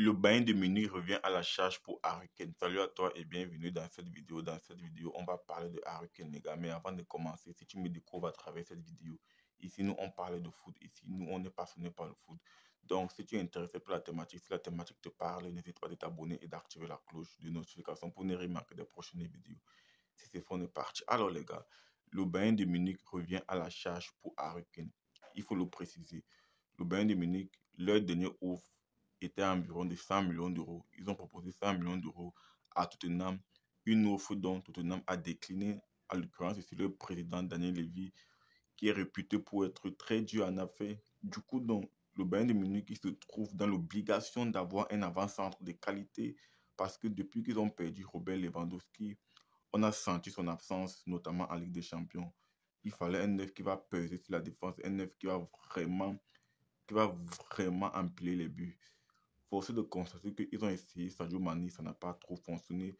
Le bain de Munich revient à la charge pour Harry Salut à toi et bienvenue dans cette vidéo. Dans cette vidéo, on va parler de Hurricane, les gars. Mais avant de commencer, si tu me découvres à travers cette vidéo, ici, nous, on parle de foot. Ici, nous, on est passionné par le foot. Donc, si tu es intéressé par la thématique, si la thématique te parle, n'hésite pas à t'abonner et d'activer la cloche de notification pour ne rien manquer des prochaines vidéos. Si c'est on est parti. Alors, les gars, le bain de Munich revient à la charge pour Harry Il faut le préciser. Le bain de Munich, leur dernier ouvre était environ de 100 millions d'euros. Ils ont proposé 100 millions d'euros à Tottenham, une offre dont Tottenham a décliné, à l'occurrence, c'est le président Daniel Levy, qui est réputé pour être très dur en affaires. Du coup, donc, le Bayern de Munich se trouve dans l'obligation d'avoir un avant-centre de qualité parce que depuis qu'ils ont perdu Robert Lewandowski, on a senti son absence, notamment en Ligue des Champions. Il fallait un neuf qui va peser sur la défense, un neuf qui va vraiment, qui va vraiment empiler les buts force de constater qu'ils ont essayé. Sadio Mani, ça n'a pas trop fonctionné.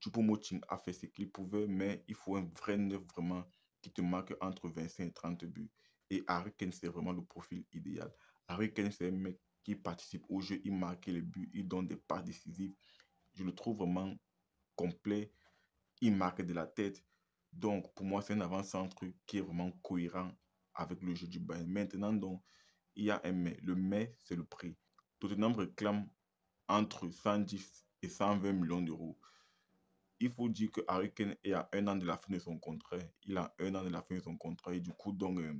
Choupo-Moting a fait ce qu'il pouvait, mais il faut un vrai neuf vraiment qui te marque entre 25 et 30 buts. Et Harry Kane, c'est vraiment le profil idéal. Harry Kane, c'est un mec qui participe au jeu, il marque les buts, il donne des passes décisives. Je le trouve vraiment complet. Il marque de la tête. Donc, pour moi, c'est un avant-centre qui est vraiment cohérent avec le jeu du Bayern. Maintenant, donc, il y a un mais. Le mais, c'est le prix. Tottenham réclame entre 110 et 120 millions d'euros. Il faut dire que Harry est à un an de la fin de son contrat. Il a un an de la fin de son contrat. Et du coup, donc, euh,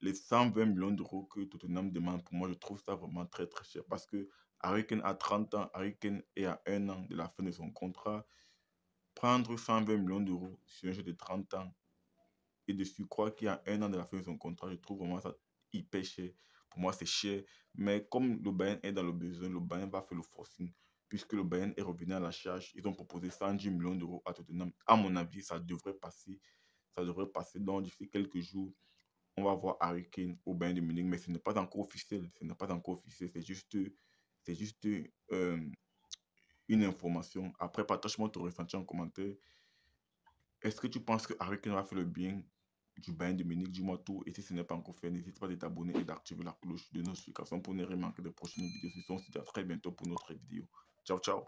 les 120 millions d'euros que Tottenham demande, pour moi, je trouve ça vraiment très, très cher. Parce que Harry a 30 ans. Harry est à un an de la fin de son contrat. Prendre 120 millions d'euros sur un jeu de 30 ans et de crois qu'il y a un an de la fin de son contrat, je trouve vraiment ça hyper cher moi, c'est cher. Mais comme le Bayern est dans le besoin, le Bayern va faire le forcing. Puisque le Bayern est revenu à la charge, ils ont proposé 110 millions d'euros à Tottenham. À mon avis, ça devrait passer. Ça devrait passer. Donc, d'ici quelques jours, on va voir Harry Kane au Bayern de Munich. Mais ce n'est pas encore officiel. Ce n'est pas encore officiel. C'est juste, c'est juste euh, une information. Après, partage-moi ton ressenti en commentaire. Est-ce que tu penses que Harry Kane va faire le bien du bain de Munich, du moi tout. Et si ce n'est pas encore fait, n'hésite pas à t'abonner et d'activer la cloche de notification pour ne rien manquer des prochaines vidéos. Ce sont à très bientôt pour notre vidéo. Ciao, ciao.